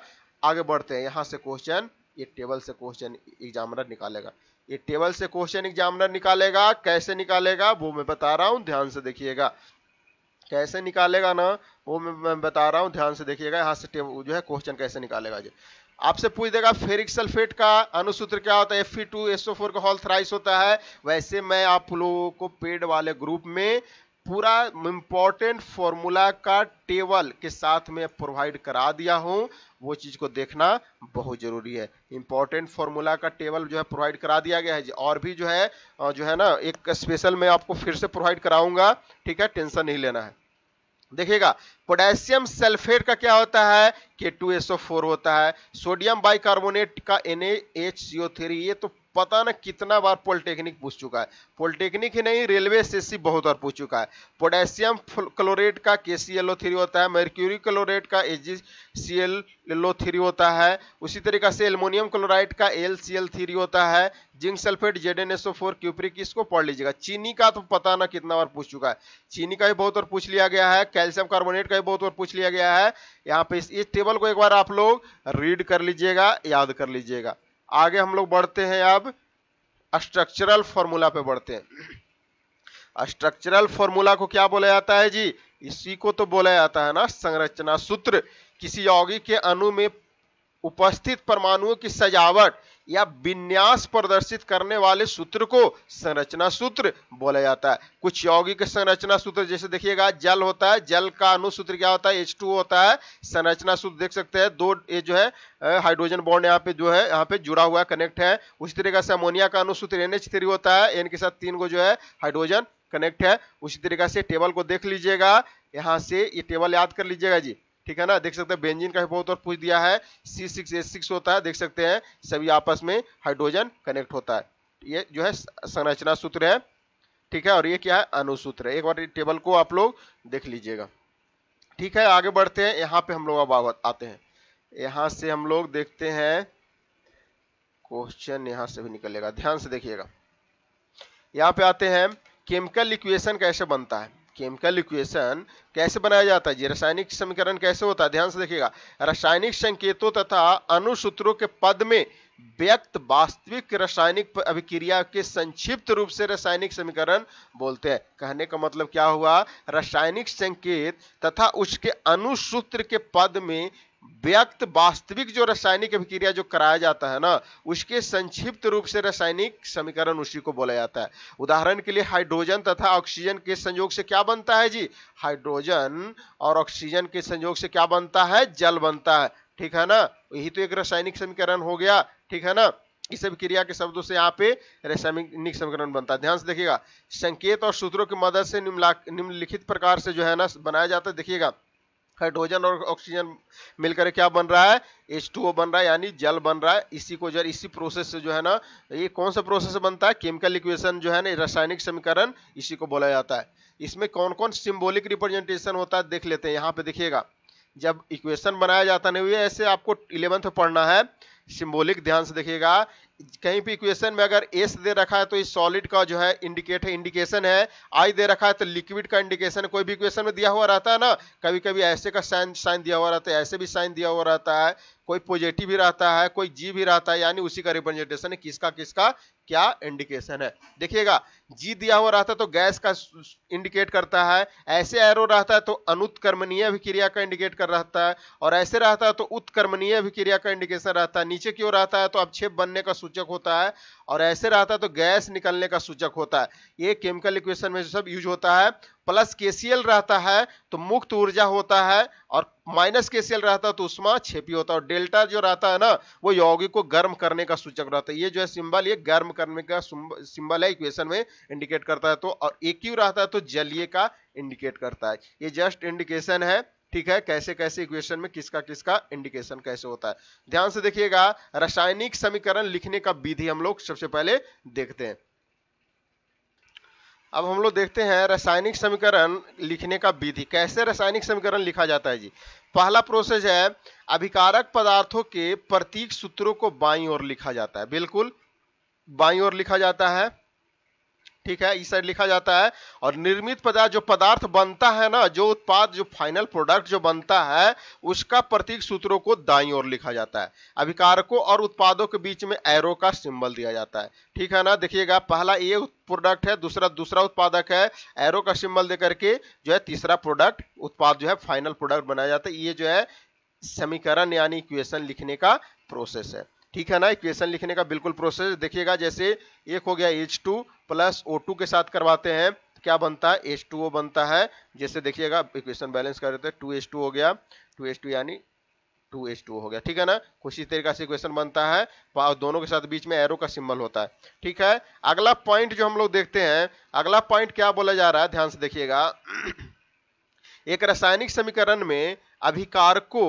आगे बढ़ते हैं यहां से क्वेश्चन ये टेबल से क्वेश्चन एग्जामिनर निकालेगा ये टेबल से क्वेश्चन एग्जामिनर निकालेगा कैसे निकालेगा वो मैं बता रहा हूं ध्यान से देखिएगा कैसे निकालेगा ना वो मैं बता रहा हूं ध्यान से देखिएगा यहां से जो है क्वेश्चन कैसे निकालेगा जी आपसे पूछ देगा फेरिक सल्फेट का अनुसूत्र क्या होता है एफ टू एसओ फोर का हॉल थ्राइस होता है वैसे मैं आप लोगों को पेड वाले ग्रुप में पूरा इंपॉर्टेंट फॉर्मूला का टेबल के साथ में प्रोवाइड करा दिया हूँ वो चीज़ को देखना बहुत ज़रूरी है इम्पोर्टेंट फॉर्मूला का टेबल जो है प्रोवाइड करा दिया गया है और भी जो है जो है ना एक स्पेशल मैं आपको फिर से प्रोवाइड कराऊंगा ठीक है टेंशन नहीं लेना है देखिएगा पोटेशियम सल्फेट का क्या होता है के टू एसओ फोर होता है सोडियम बाइकार्बोनेट का एन एच थ्री ये तो पता ना कितना बार पॉलिटेक्निक पूछ चुका है पॉलिटेक्निक ही नहीं रेलवे एसएससी बहुत बार पूछ चुका है पोटेशियम क्लोरेट का के सी एल ओ थ्री होता है मर्क्यूरी क्लोरेट का ए जी सी एल थ्री होता है उसी तरीका से एलमोनियम क्लोराइड का एल सी एल थ्री होता है zinc sulphate Z N S O four cupric इसको पढ़ लीजिएगा चीनी का तो पता ना कितना बार पूछ चुका है चीनी का भी बहुत बार पूछ लिया गया है कैल्शियम कार्बोनेट का भी बहुत बार पूछ लिया गया है यहाँ पे इस टेबल को एक बार आप लोग रीड कर लीजिएगा याद कर लीजिएगा आगे हम लोग बढ़ते हैं अब स्ट्रक्चरल फॉर्मूला पे बढ़ते हैं स्ट्रक्चरल फॉर्मूला को क्या बोला जाता है जी इसी को तो बोला जाता है ना संरचना सूत्र किसी यौगिक के अणु में उपस्थित परमाणुओं की सजावट या विन्यास प्रदर्शित करने वाले सूत्र को संरचना सूत्र बोला जाता है कुछ यौगिक संरचना सूत्र जैसे देखिएगा जल होता है जल का अनुसूत्र क्या होता है एच टू होता है संरचना सूत्र देख सकते हैं दो ये जो है हाइड्रोजन बॉन्ड यहाँ पे जो है यहाँ पे जुड़ा हुआ कनेक्ट है उसी तरीके से अमोनिया का अनुसूत्र एन एच थ्री होता है एन के साथ तीन को जो है हाइड्रोजन कनेक्ट है उसी तरीके से टेबल को देख लीजिएगा यहाँ से ये टेबल याद कर लीजिएगा जी ठीक है ना देख सकते हैं बेंजीन का बहुत और पूछ दिया है सी सिक्स सिक्स होता है देख सकते हैं सभी आपस में हाइड्रोजन कनेक्ट होता है ये जो है संरचना सूत्र है ठीक है और ये क्या है अनुसूत्र है एक बार टेबल को आप लोग देख लीजिएगा ठीक है आगे बढ़ते हैं यहाँ पे हम लोग अब आते हैं यहाँ से हम लोग देखते हैं क्वेश्चन यहाँ से भी निकलेगा ध्यान से देखिएगा यहाँ पे आते हैं केमिकल इक्वेशन कैसे बनता है केमिकल इक्वेशन कैसे बनाया जाता है जी रासायनिक समीकरण कैसे होता है ध्यान से देखिएगा रासायनिक संकेतों तथा अनुसूत्रों के पद में व्यक्त वास्तविक रासायनिक अभिक्रिया के संक्षिप्त रूप से रासायनिक समीकरण बोलते हैं कहने का मतलब क्या हुआ रासायनिक संकेत तथा उसके अनुसूत्र के पद में व्यक्त वास्तविक जो रासायनिक अभिक्रिया जो कराया जाता है ना उसके संक्षिप्त रूप से रासायनिक समीकरण उसी को बोला जाता है उदाहरण के लिए हाइड्रोजन तथा ऑक्सीजन के संयोग से क्या बनता है जी हाइड्रोजन और ऑक्सीजन के संयोग से क्या बनता है जल बनता है ठीक है ना यही तो एक रासायनिक समीकरण हो गया ठीक है ना इस अभिक्रिया के शब्दों से यहाँ पे रासायनिक समीकरण बनता है ध्यान से देखिएगा संकेत और सूत्रों की मदद से निम्नलिखित प्रकार से जो है ना बनाया जाता है देखिएगा हाइड्रोजन और ऑक्सीजन मिलकर क्या बन रहा है एच टू ओ बन रहा है यानी जल बन रहा है इसी को है इसी प्रोसेस से जो है ना ये कौन सा प्रोसेस बनता है केमिकल इक्वेशन जो है ना रासायनिक समीकरण इसी को बोला जाता है इसमें कौन कौन सिम्बोलिक रिप्रेजेंटेशन होता है देख लेते हैं यहाँ पे देखिएगा जब इक्वेशन बनाया जाता नहीं हुआ ऐसे आपको इलेवंथ पढ़ना है सिंबोलिक ध्यान से देखिएगा कहीं भी इक्वेशन में अगर एस दे रखा है तो इस सॉलिड का जो है इंडिकेट है इंडिकेशन है आई दे रखा है तो लिक्विड का इंडिकेशन कोई भी इक्वेशन में दिया हुआ रहता है ना कभी कभी ऐसे का साइन साइन दिया हुआ रहता है ऐसे भी साइन दिया हुआ रहता है कोई पॉजिटिव भी रहता है कोई जी भी रहता है यानी उसी का रिप्रेजेंटेशन है किसका किसका क्या इंडिकेशन है देखिएगा जी दिया हुआ रहता है तो गैस का इंडिकेट करता है ऐसे एरो रहता है तो अनुत्कर्मणीय अभिक्रिया का इंडिकेट कर रहता है और ऐसे रहता है तो उत्कर्मणीय अभिक्रिया का इंडिकेशन रहता है नीचे की ओर रहता है तो अवक्षेप बनने का सूचक होता है और ऐसे रहता है तो गैस निकलने का सूचक होता है ये केमिकल इक्वेशन में सब यूज होता है प्लस के रहता है तो मुक्त ऊर्जा होता है और माइनस के रहता है तो उसमा छेपी होता है और डेल्टा जो रहता है ना वो यौगिक को गर्म करने का सूचक रहता है ये जो है सिंबल ये गर्म करने का सिंबल है इक्वेशन में इंडिकेट करता है तो और एक क्यू रहता है तो जलीय का इंडिकेट करता है ये जस्ट इंडिकेशन है ठीक है कैसे कैसे इक्वेशन में किसका किसका इंडिकेशन कैसे होता है ध्यान से देखिएगा रासायनिक समीकरण लिखने का विधि हम लोग सबसे पहले देखते हैं अब हम लोग देखते हैं रासायनिक समीकरण लिखने का विधि कैसे रासायनिक समीकरण लिखा जाता है जी पहला प्रोसेस है अभिकारक पदार्थों के प्रतीक सूत्रों को बाई ओर लिखा जाता है बिल्कुल बाई ओर लिखा जाता है ठीक है इस साइड लिखा जाता है और निर्मित पदार्थ जो पदार्थ बनता है ना जो उत्पाद जो फाइनल प्रोडक्ट जो बनता है उसका प्रतीक सूत्रों को दाई ओर लिखा जाता है अभिकारकों और उत्पादों के बीच में एरो का सिंबल दिया जाता है ठीक है ना देखिएगा पहला ये प्रोडक्ट है दूसरा दूसरा उत्पादक है एरो का सिंबल दे करके जो है तीसरा प्रोडक्ट उत्पाद जो है फाइनल प्रोडक्ट बनाया जाता है ये जो है समीकरण यानी इक्वेशन लिखने का प्रोसेस है ठीक है ना इक्वेशन लिखने का बिल्कुल प्रोसेस देखिएगा जैसे एक हो गया H two plus O two के साथ करवाते हैं क्या बनता है एच टू ओ बनता है जैसे देखिएगा इक्वेशन बैलेंस कर देते हैं टू एच टू हो गया टू एच टू यानी टू एच टू हो गया ठीक है ना कुछ इस तरीका से इक्वेशन बनता है दोनों के साथ बीच में एरो का सिंबल होता है ठीक है अगला पॉइंट जो हम लोग देखते हैं अगला पॉइंट क्या बोला जा रहा है ध्यान से देखिएगा एक रासायनिक समीकरण में अभिकारकों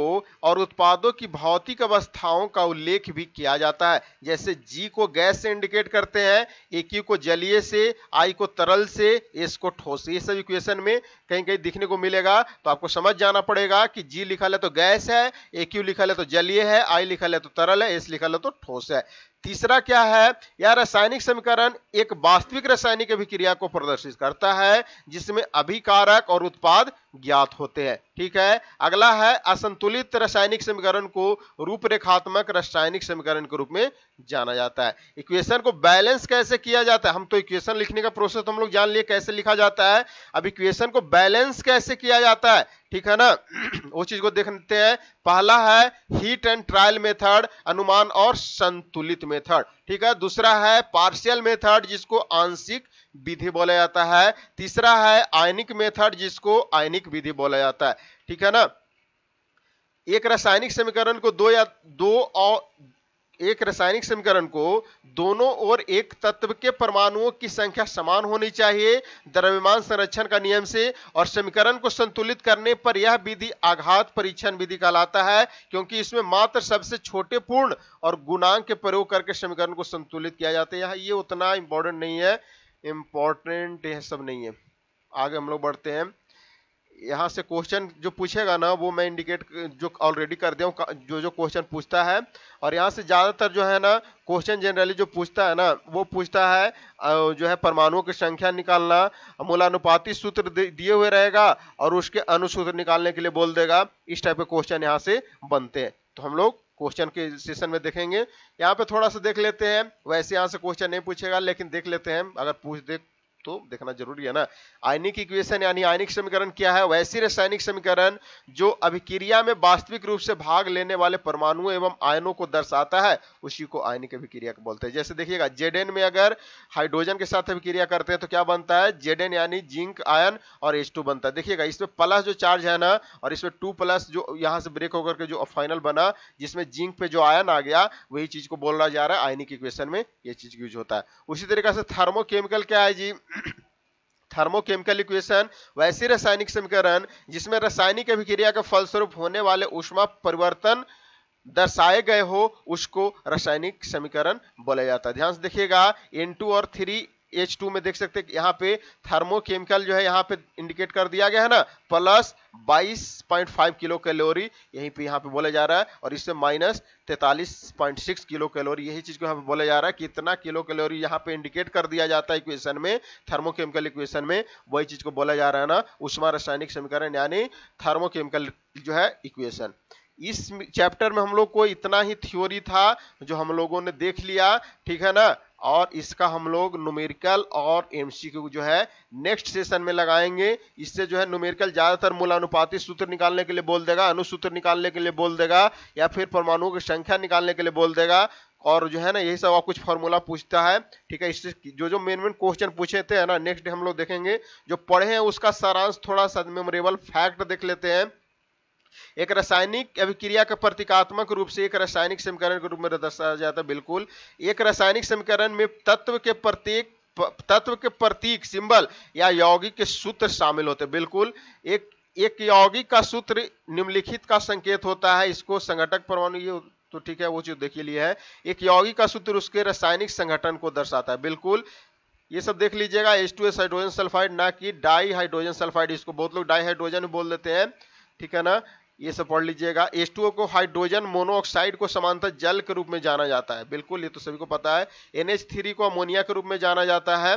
और उत्पादों की भौतिक अवस्थाओं का उल्लेख भी किया जाता है जैसे जी को गैस से इंडिकेट करते हैं ए क्यू को जलीय से आई को तरल से एस को ठोस ये सब इक्वेशन में कहीं कहीं दिखने को मिलेगा तो आपको समझ जाना पड़ेगा कि जी लिखा ले तो गैस है ए क्यू लिखा ले तो जलीय है आई लिखा ले तो तरल है एस लिखा ले तो ठोस है तीसरा क्या है यह रासायनिक समीकरण एक वास्तविक रासायनिक अभिक्रिया को प्रदर्शित करता है जिसमें अभिकारक और उत्पाद ज्ञात होते हैं ठीक है अगला है असंतुलित रासायनिक समीकरण को रूपरेखात्मक रासायनिक समीकरण के रूप में जाना जाता है इक्वेशन को बैलेंस कैसे किया जाता है हम तो इक्वेशन लिखने का प्रोसेस तो हम लोग जान लिए कैसे लिखा जाता है अब इक्वेशन को बैलेंस कैसे किया जाता है ठीक है ना वो चीज को देखते हैं पहला है हीट एंड ट्रायल मेथड अनुमान और संतुलित मेथड ठीक है दूसरा है पार्शियल मेथड जिसको आंशिक विधि बोला जाता है तीसरा है आयनिक मेथड जिसको आयनिक विधि बोला जाता है ठीक है ना एक रासायनिक समीकरण को दो या दो और एक रासायनिक समीकरण को दोनों और एक तत्व के परमाणुओं की संख्या समान होनी चाहिए द्रव्यमान संरक्षण का नियम से और समीकरण को संतुलित करने पर यह विधि आघात परीक्षण विधि कहलाता है क्योंकि इसमें मात्र सबसे छोटे पूर्ण और गुणांक के प्रयोग करके समीकरण को संतुलित किया जाता है यह ये उतना इंपॉर्टेंट नहीं है इम्पोर्टेंट यह सब नहीं है आगे हम लोग बढ़ते हैं यहाँ से क्वेश्चन जो पूछेगा ना वो मैं इंडिकेट जो ऑलरेडी कर दिया हूँ जो जो क्वेश्चन पूछता है और यहाँ से ज़्यादातर जो है ना क्वेश्चन जनरली जो पूछता है ना वो पूछता है जो है परमाणुओं की संख्या निकालना मूलानुपाति सूत्र दिए हुए रहेगा और उसके अनुसूत्र निकालने के लिए बोल देगा इस टाइप के क्वेश्चन यहाँ से बनते हैं तो हम लोग क्वेश्चन के सेशन में देखेंगे यहाँ पे थोड़ा सा देख लेते हैं वैसे यहाँ से क्वेश्चन नहीं पूछेगा लेकिन देख लेते हैं अगर पूछ देख तो देखना जरूरी है ना आयनिक इक्वेशन यानी आयनिक समीकरण क्या है वैसी रासायनिक समीकरण जो अभिक्रिया में वास्तविक रूप से भाग लेने वाले परमाणुओं एवं आयनों को दर्शाता है उसी को आयनिक अभिक्रिया बोलते हैं जैसे देखिएगा जेडेन में अगर हाइड्रोजन के साथ अभिक्रिया करते हैं तो क्या बनता है जेडेन यानी जिंक आयन और एच बनता है देखिएगा इसमें प्लस जो चार्ज है ना और इसमें टू प्लस जो यहाँ से ब्रेक होकर के जो फाइनल बना जिसमें जिंक पे जो आयन आ गया वही चीज को बोला जा रहा है आयनिक इक्वेशन में ये चीज यूज होता है उसी तरीके से थर्मोकेमिकल क्या है जी थर्मोकेमिकल इक्वेशन वैसी रासायनिक समीकरण जिसमें रासायनिक अभिक्रिया के फलस्वरूप होने वाले उष्मा परिवर्तन दर्शाए गए हो उसको रासायनिक समीकरण बोला जाता है ध्यान से देखिएगा एन और थ्री एच टू में देख सकते हैं यहाँ पे थर्मोकेमिकल जो है यहाँ पे इंडिकेट कर दिया गया है ना प्लस 22.5 किलो कैलोरी यहीं पे यहाँ पे बोला जा रहा है और इससे माइनस 43.6 किलो कैलोरी यही चीज को यहाँ पे बोला जा रहा है कितना किलो कैलोरी यहाँ पे इंडिकेट कर दिया जाता है इक्वेशन में थर्मोकेमिकल इक्वेशन में वही चीज को बोला जा रहा है ना उष्मा रासायनिक समीकरण यानी थर्मोकेमिकल जो है इक्वेशन इस चैप्टर में हम लोग को इतना ही थ्योरी था जो हम लोगों ने देख लिया ठीक है ना और इसका हम लोग नुमेरिकल और एमसीक्यू जो है नेक्स्ट सेशन में लगाएंगे इससे जो है नुमेरिकल ज़्यादातर मूलानुपाती सूत्र निकालने के लिए बोल देगा अनुसूत्र निकालने के लिए बोल देगा या फिर परमाणुओं की संख्या निकालने के लिए बोल देगा और जो है ना यही सब और कुछ फॉर्मूला पूछता है ठीक है इससे जो जो मेन मेन क्वेश्चन पूछे थे ना नेक्स्ट हम लोग देखेंगे जो पढ़े हैं उसका सारांश थोड़ा सा मेमोरेबल फैक्ट देख लेते हैं एक रासायनिक अभिक्रिया का प्रतीकात्मक रूप से एक रासायनिक समीकरण के रूप में दर्शाया जाता है बिल्कुल एक रासायनिक समीकरण में तत्व के प्रत्येक तत्व के प्रतीक सिंबल या यौगिक के सूत्र शामिल होते बिल्कुल एक एक यौगिक का सूत्र निम्नलिखित का संकेत होता है इसको संगठक परमाणु ये तो ठीक है वो चीज देखी लिए है एक यौगिक का सूत्र उसके रासायनिक संगठन को दर्शाता है बिल्कुल ये सब देख लीजिएगा H two S hydrogen sulphide ना कि डाई हाइड्रोजन सल्फाइड इसको बहुत लोग डाई हाइड्रोजन बोल देते हैं ठीक है ना ये सब पढ़ लीजिएगा एच को हाइड्रोजन मोनोऑक्साइड को समानता जल के रूप में जाना जाता है बिल्कुल ये तो सभी को पता है एन को अमोनिया के रूप में जाना जाता है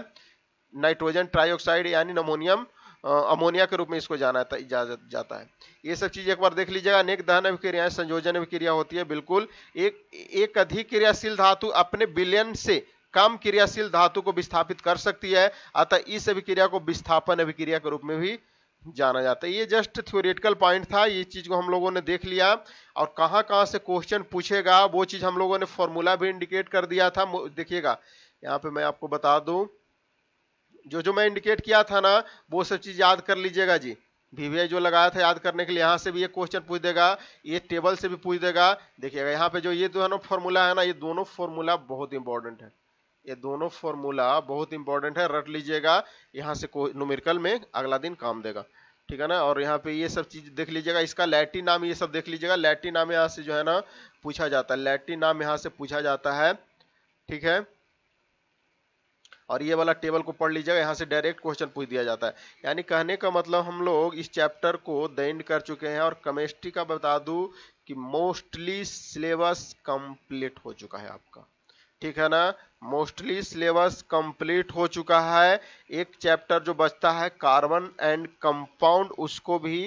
नाइट्रोजन ट्राईऑक्साइड यानी नमोनियम अमोनिया के रूप में इसको जाना जाता है ये सब चीज़ एक बार देख लीजिएगा अनेक दहन अभिक्रियाएं संयोजन अभिक्रिया होती है बिल्कुल एक एक अधिक क्रियाशील धातु अपने बिलियन से कम क्रियाशील धातु को विस्थापित कर सकती है अतः इस अभिक्रिया को विस्थापन अभिक्रिया के रूप में भी जाना जाता है ये जस्ट थ्योरेटिकल पॉइंट था ये चीज़ को हम लोगों ने देख लिया और कहां कहां से क्वेश्चन पूछेगा वो चीज़ हम लोगों ने फॉर्मूला भी इंडिकेट कर दिया था देखिएगा यहाँ पे मैं आपको बता दू जो जो मैं इंडिकेट किया था ना वो सब चीज़ याद कर लीजिएगा जी वीवीआई जो लगाया था याद करने के लिए यहाँ से भी ये क्वेश्चन पूछ देगा ये टेबल से भी पूछ देगा देखिएगा यहाँ पे जो ये दोनों फॉर्मूला है ना ये दोनों फॉर्मूला बहुत इंपॉर्टेंट है ये दोनों फॉर्मूला बहुत इंपॉर्टेंट है रट लीजिएगा यहाँ से नुमेरिकल में अगला दिन काम देगा ठीक है ना और यहाँ पे ये सब चीज़ देख लीजिएगा इसका लैटिन नाम ये सब देख लीजिएगा लैटिन नाम यहाँ से जो है ना पूछा जाता है लैटिन नाम यहाँ से पूछा जाता है ठीक है और ये वाला टेबल को पढ़ लीजिएगा यहाँ से डायरेक्ट क्वेश्चन पूछ दिया जाता है यानी कहने का मतलब हम लोग इस चैप्टर को दैन कर चुके हैं और केमिस्ट्री का बता दू कि मोस्टली सिलेबस कंप्लीट हो चुका है आपका ठीक है ना मोस्टली सिलेबस कंप्लीट हो चुका है एक चैप्टर जो बचता है कार्बन एंड कंपाउंड उसको भी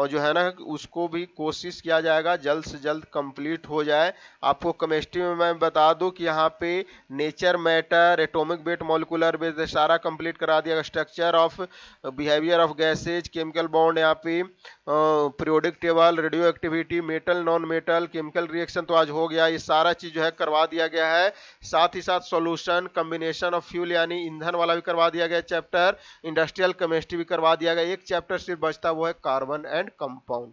और जो है ना उसको भी कोशिश किया जाएगा जल्द से जल्द कंप्लीट हो जाए आपको केमिस्ट्री में मैं बता दूं कि यहाँ पे nature matter atomic weight molecular weight सारा कंप्लीट करा दिया structure of behaviour of gases chemical bond यहाँ पे periodic table radioactivity metal non metal chemical reaction तो आज हो गया ये सारा चीज़ जो है करवा दिया गया है साथ ही साथ सोल्यूशन कम्बिनेशन ऑफ फ्यूल यानी ईंधन वाला भी करवा दिया गया चैप्टर इंडस्ट्रियल केमिस्ट्री भी करवा दिया गया एक चैप्टर सिर्फ बचता वो है कार्बन एंड एंड कंपाउंड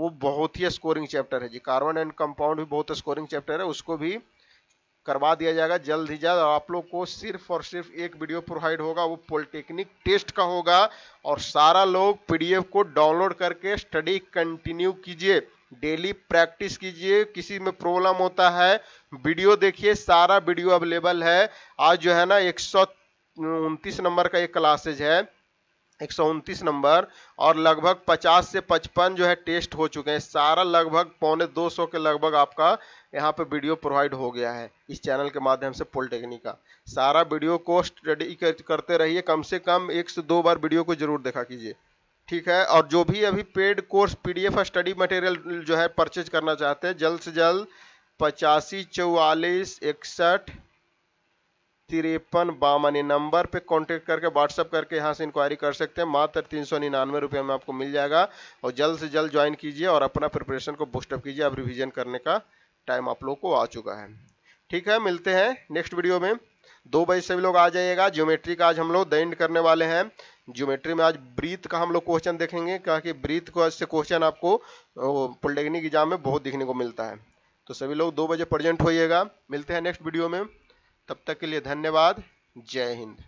वो बहुत ही स्कोरिंग चैप्टर है जी कार्बन एंड कंपाउंड भी बहुत स्कोरिंग चैप्टर है उसको भी करवा दिया जाएगा जल्द ही जल्द आप लोग को सिर्फ और सिर्फ एक वीडियो प्रोवाइड होगा वो पॉलिटेक्निक टेस्ट का होगा और सारा लोग पीडीएफ को डाउनलोड करके स्टडी कंटिन्यू कीजिए डेली प्रैक्टिस कीजिए किसी में प्रॉब्लम होता है वीडियो देखिए सारा वीडियो अवेलेबल है आज जो है ना एक नंबर का एक क्लासेज है एक नंबर और लगभग 50 से 55 जो है टेस्ट हो चुके हैं सारा लगभग पौने 200 के लगभग आपका यहाँ पे वीडियो प्रोवाइड हो गया है इस चैनल के माध्यम से पॉलिटेक्निक का सारा वीडियो को स्टडी करते रहिए कम से कम एक से दो बार वीडियो को जरूर देखा कीजिए ठीक है और जो भी अभी पेड कोर्स पीडीएफ और स्टडी मटेरियल जो है परचेज करना चाहते हैं जल्द से जल्द पचासी चौवालीस इकसठ तिरपन बावन नंबर पे कांटेक्ट करके व्हाट्सअप करके यहाँ से इंक्वायरी कर सकते हैं मात्र तीन सौ निन्यानवे रुपये में आपको मिल जाएगा और जल्द से जल्द ज्वाइन कीजिए और अपना प्रिपरेशन को बूस्टअप कीजिए अब रिविजन करने का टाइम आप लोग को आ चुका है ठीक है मिलते हैं नेक्स्ट वीडियो में दो बजे से सभी लोग आ जाइएगा ज्योमेट्री का आज हम लोग दैंड करने वाले हैं ज्योमेट्री में आज ब्रीथ का हम लोग क्वेश्चन देखेंगे क्या कि ब्रीथ को से क्वेश्चन आपको पॉलिटेक्निक एग्जाम में बहुत दिखने को मिलता है तो सभी लोग दो बजे प्रजेंट होइएगा मिलते हैं नेक्स्ट वीडियो में तब तक के लिए धन्यवाद जय हिंद